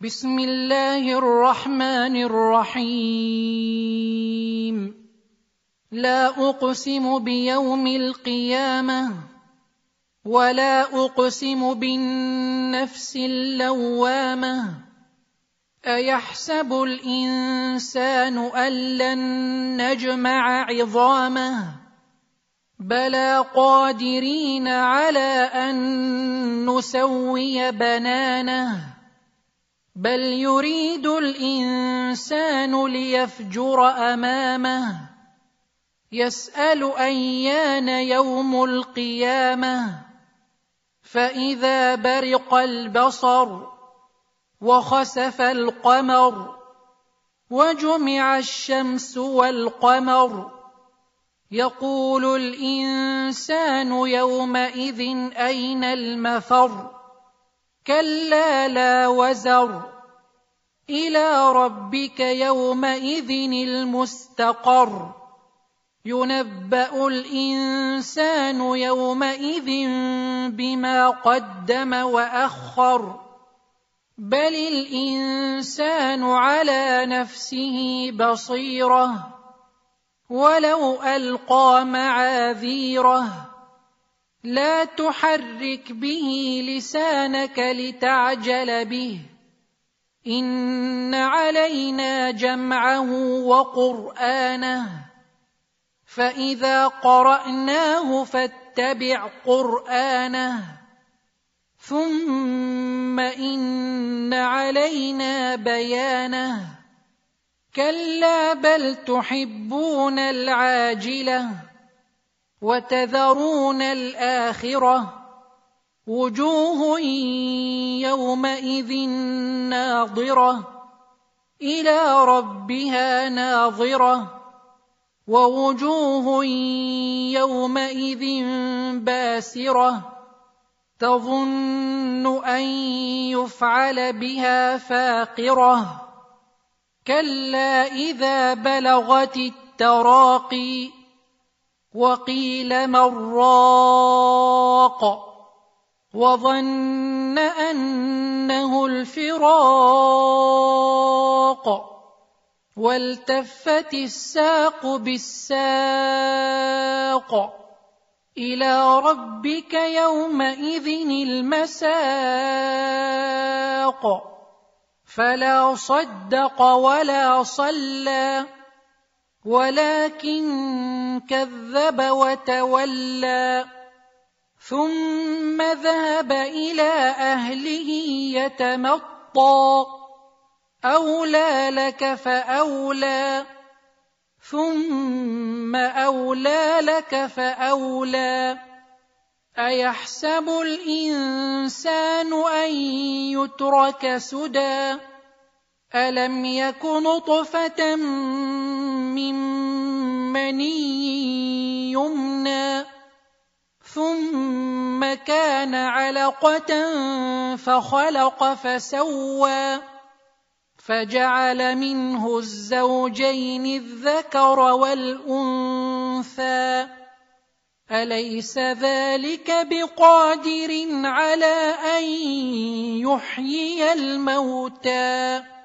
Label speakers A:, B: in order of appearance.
A: بسم الله الرحمن الرحيم لا اقسم بيوم القيامه ولا اقسم بالنفس اللوامه ايحسب الانسان ان لن نجمع عظامه بلى قادرين على ان نسوي بنانه بل يريد الانسان ليفجر امامه يسال ايان يوم القيامه فاذا برق البصر وخسف القمر وجمع الشمس والقمر يقول الانسان يومئذ اين المفر كلا لا وزر الى ربك يومئذ المستقر ينبا الانسان يومئذ بما قدم واخر بل الانسان على نفسه بصيره ولو القى معاذيره لا تحرك به لسانك لتعجل به ان علينا جمعه وقرانه فاذا قراناه فاتبع قرانه ثم ان علينا بيانه كلا بل تحبون العاجله وتذرون الاخره وجوه يومئذ ناضره الى ربها ناظره ووجوه يومئذ باسره تظن ان يفعل بها فاقره كلا اذا بلغت التراقي وقيل من راق وظن انه الفراق والتفت الساق بالساق الى ربك يومئذ المساق فلا صدق ولا صلى ولكن كذب وتولى ثم ذهب الى اهله يتمطى اولى لك فاولى ثم اولى لك فاولى ايحسب الانسان ان يترك سدى الم يك نطفه مني يمنى ثم كان علقه فخلق فسوى فجعل منه الزوجين الذكر والانثى اليس ذلك بقادر على ان يحيي الموتى